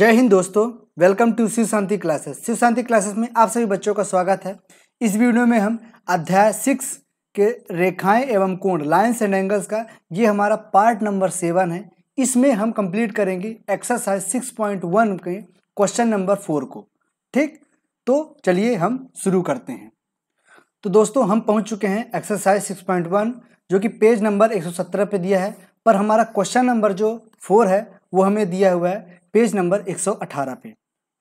जय हिंद दोस्तों welcome to Shiv Shanti classes Shiv Shanti classes में आप सभी बच्चों का स्वागत है इस वीडियो में हम अध्याय सिक्स के रेखाएं एवं कोण लाइन्स एंड एंगल्स का ये हमारा पार्ट नंबर सेवन है इसमें हम कंप्लीट करेंगे एक्सरसाइज सिक्स पॉइंट वन के क्वेश्चन नंबर फोर को ठीक तो चलिए हम शुरू करते हैं तो दोस्तों हम पहुँच चुके हैं एक्सरसाइज सिक्स पॉइंट वन जो कि पेज नंबर एक सौ दिया है पर हमारा क्वेश्चन नंबर जो फोर है वो हमें दिया हुआ है पेज नंबर 118 पे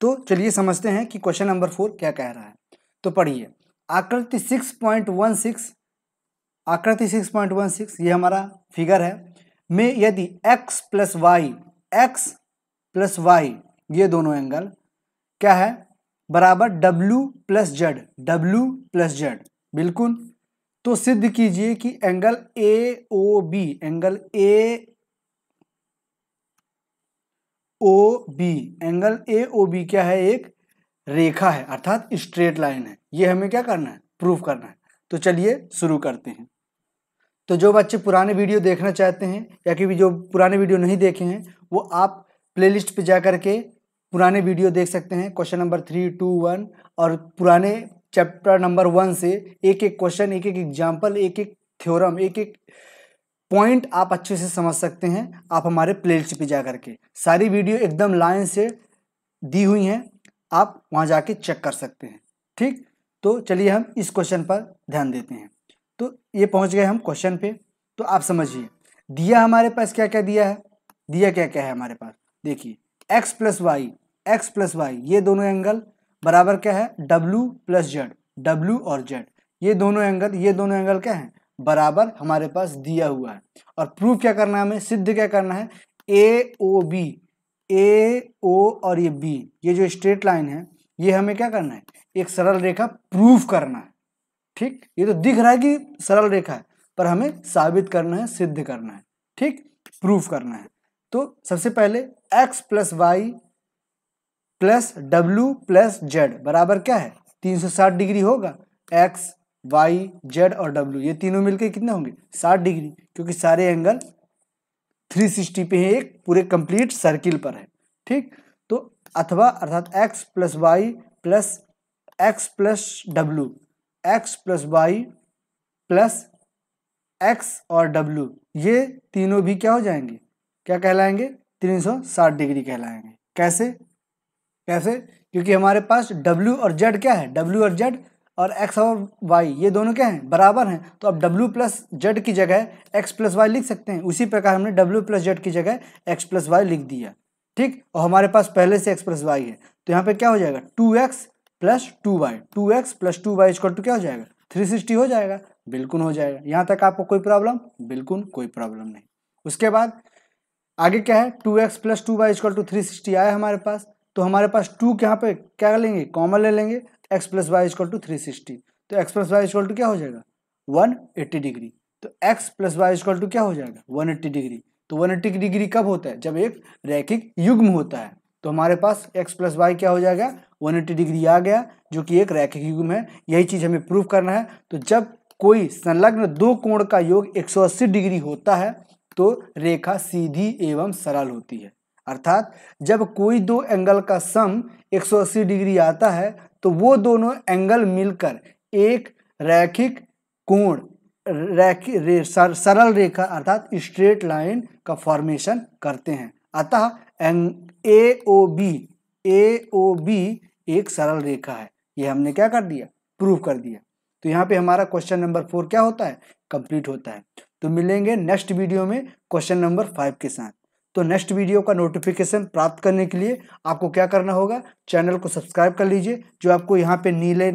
तो चलिए समझते हैं कि क्वेश्चन नंबर फोर क्या कह रहा है तो पढ़िए आकृति 6.16 आकृति 6.16 ये हमारा फिगर है में यदि x plus Y X plus Y ये दोनों एंगल क्या है बराबर w plus Z W plus Z बिल्कुल तो सिद्ध कीजिए कि angle A O B angle A O B angle A O B क्या है एक रेखा है अर्थात स्ट्रेट लाइन है ये हमें क्या करना है प्रूफ करना है तो चलिए शुरू करते हैं तो जो बच्चे पुराने वीडियो देखना चाहते हैं या कि जो पुराने वीडियो नहीं देखे हैं वो आप प्लेलिस्ट पे जा करके के पुराने वीडियो देख सकते हैं question number three two one और पुराने चैप्टर नंबर वन से एक एक क्वेश्चन एक एक एग्जाम्पल एक एक थ्योरम एक एक पॉइंट आप अच्छे से समझ सकते हैं आप हमारे प्लेलिस्ट पे जा करके सारी वीडियो एकदम लाइन से दी हुई हैं आप वहाँ जाके चेक कर सकते हैं ठीक तो चलिए हम इस क्वेश्चन पर ध्यान देते हैं तो ये पहुँच गए हम क्वेश्चन पे तो आप समझिए दिया हमारे पास क्या क्या दिया है दिया क्या क्या है हमारे पास देखिए X plus Y X plus Y ये दोनों एंगल बराबर क्या है डब्लू प्लस जेड डब्लू और जेड ये दोनों एंगल ये दोनों एंगल क्या हैं बराबर हमारे पास दिया हुआ है और प्रूफ क्या करना है हमें सिद्ध क्या करना है ए ओ बी ए ओ और ये बी ये जो स्ट्रेट लाइन है ये हमें क्या करना है एक सरल रेखा प्रूफ करना है ठीक ये तो दिख रहा है कि सरल रेखा है पर हमें साबित करना है सिद्ध करना है ठीक प्रूफ करना है तो सबसे पहले X plus Y plus W plus Z बराबर क्या है 360 डिग्री होगा एक्स वाई जेड और डब्ल्यू ये तीनों मिलकर कितने होंगे साठ डिग्री क्योंकि सारे एंगल थ्री सिक्सटी पे है एक पूरे कंप्लीट सर्किल पर है ठीक तो अथवा अर्थात X plus Y plus X plus W X plus Y plus X और डब्ल्यू ये तीनों भी क्या हो जाएंगे क्या कहलाएंगे तीन सौ साठ डिग्री कहलाएंगे कैसे कैसे क्योंकि हमारे पास W और Z क्या है W और Z और एक्स और वाई ये दोनों क्या हैं बराबर हैं तो अब डब्ल्यू प्लस जेड की जगह एक्स प्लस वाई लिख सकते हैं उसी प्रकार हमने डब्ल्यू प्लस जेड की जगह एक्स प्लस वाई लिख दिया ठीक और हमारे पास पहले से एक्स प्लस वाई है तो यहाँ पे क्या हो जाएगा two X plus two Y two X plus two Y is equal to क्या हो जाएगा थ्री सिक्सटी हो जाएगा बिल्कुल हो जाएगा यहाँ तक आपको कोई प्रॉब्लम बिल्कुल कोई प्रॉब्लम नहीं उसके बाद आगे क्या है two X plus two Y is equal to three sixty आया हमारे पास तो हमारे पास टू के यहाँ पे क्या लेंगे कॉमन ले लेंगे X plus Y is equal to three sixty तो X plus Y is equal to क्या हो जाएगा वन एट्टी डिग्री तो X plus Y is equal to क्या हो जाएगा वन एट्टी डिग्री तो वन एट्टी डिग्री कब होता है जब एक रैखिक युग्म होता है तो हमारे पास एक्स प्लस वाई क्या हो जाएगा वन एट्टी डिग्री आ गया जो कि एक रैखिक युग्म है यही चीज़ हमें प्रूव करना है तो जब कोई संलग्न दो कोण का योग अस्सी डिग्री होता है तो रेखा सीधी एवं सरल होती है अर्थात जब कोई दो एंगल का सम 180 डिग्री आता है तो वो दोनों एंगल मिलकर एक रैखिक कोण रैखी रे, सर, सरल रेखा अर्थात स्ट्रेट लाइन का फॉर्मेशन करते हैं अतः ए ओ बी ए ओ बी एक सरल रेखा है ये हमने क्या कर दिया प्रूव कर दिया तो यहाँ पे हमारा क्वेश्चन नंबर फोर क्या होता है कंप्लीट होता है तो मिलेंगे नेक्स्ट वीडियो में क्वेश्चन नंबर फाइव के साथ तो नेक्स्ट वीडियो का नोटिफिकेशन प्राप्त करने के लिए आपको क्या करना होगा चैनल को सब्सक्राइब कर लीजिए जो आपको यहाँ पे नीले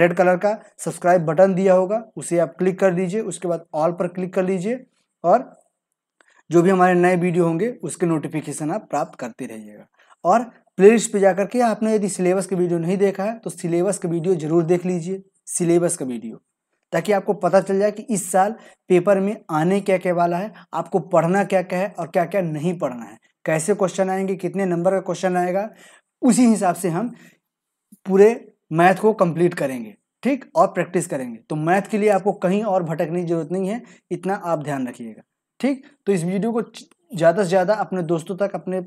रेड कलर का सब्सक्राइब बटन दिया होगा उसे आप क्लिक कर दीजिए उसके बाद ऑल पर क्लिक कर लीजिए और जो भी हमारे नए वीडियो होंगे उसके नोटिफिकेशन आप प्राप्त करते रहिएगा और प्लेलिस्ट पे जाकर के आपने यदि सिलेबस के वीडियो नहीं देखा है तो सिलेबस का वीडियो जरूर देख लीजिए सिलेबस का वीडियो ताकि आपको पता चल जाए कि इस साल पेपर में आने क्या क्या वाला है आपको पढ़ना क्या क्या है और क्या क्या नहीं पढ़ना है कैसे क्वेश्चन आएंगे कितने नंबर का क्वेश्चन आएगा उसी हिसाब से हम पूरे मैथ को कंप्लीट करेंगे ठीक और प्रैक्टिस करेंगे तो मैथ के लिए आपको कहीं और भटकने की जरूरत नहीं है इतना आप ध्यान रखिएगा ठीक तो इस वीडियो को ज़्यादा से ज़्यादा अपने दोस्तों तक अपने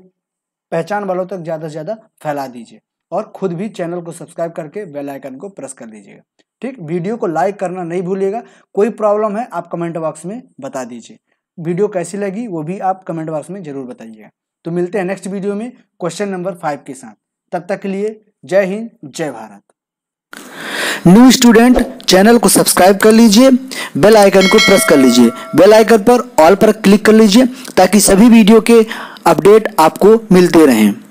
पहचान वालों तक ज़्यादा से ज़्यादा फैला दीजिए और खुद भी चैनल को सब्सक्राइब करके बेल आइकन को प्रेस कर दीजिएगा ठीक वीडियो को लाइक करना नहीं भूलिएगा कोई प्रॉब्लम है आप कमेंट बॉक्स में बता दीजिए वीडियो कैसी लगी वो भी आप कमेंट बॉक्स में जरूर बताइएगा तो मिलते हैं नेक्स्ट वीडियो में क्वेश्चन नंबर फाइव के साथ तब तक के लिए जय हिंद जय भारत न्यू स्टूडेंट चैनल को सब्सक्राइब कर लीजिए बेल आइकन को प्रेस कर लीजिए बेल आइकन पर ऑल पर क्लिक कर लीजिए ताकि सभी वीडियो के अपडेट आपको मिलते रहें